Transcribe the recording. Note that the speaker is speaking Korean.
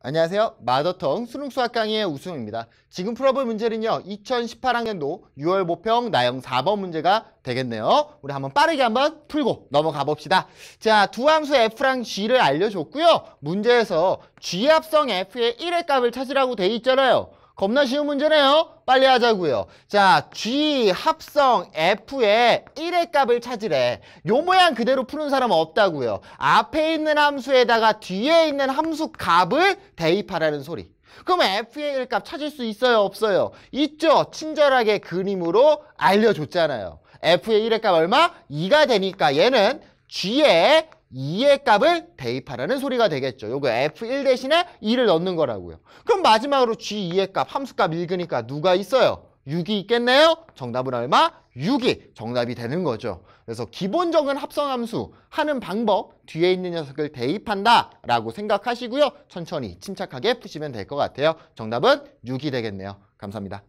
안녕하세요. 마더텅 수능 수학 강의의 우승입니다. 지금 풀어볼 문제는요. 2018학년도 6월 모평 나영 4번 문제가 되겠네요. 우리 한번 빠르게 한번 풀고 넘어가 봅시다. 자, 두 함수 f랑 g를 알려줬고요. 문제에서 g합성 f의 1의 값을 찾으라고 돼 있잖아요. 겁나 쉬운 문제네요. 빨리 하자고요. 자, G 합성 F의 1의 값을 찾으래. 요 모양 그대로 푸는 사람은 없다고요. 앞에 있는 함수에다가 뒤에 있는 함수 값을 대입하라는 소리. 그럼 F의 1값 찾을 수 있어요? 없어요? 있죠? 친절하게 그림으로 알려줬잖아요. F의 1의 값 얼마? 2가 되니까 얘는 G의 2의 값을 대입하라는 소리가 되겠죠. 요거 F1 대신에 2를 넣는 거라고요. 그럼 마지막으로 G2의 값, 함수값 읽으니까 누가 있어요? 6이 있겠네요. 정답은 얼마? 6이 정답이 되는 거죠. 그래서 기본적인 합성함수 하는 방법 뒤에 있는 녀석을 대입한다 라고 생각하시고요. 천천히 침착하게 푸시면 될 것 같아요. 정답은 6이 되겠네요. 감사합니다.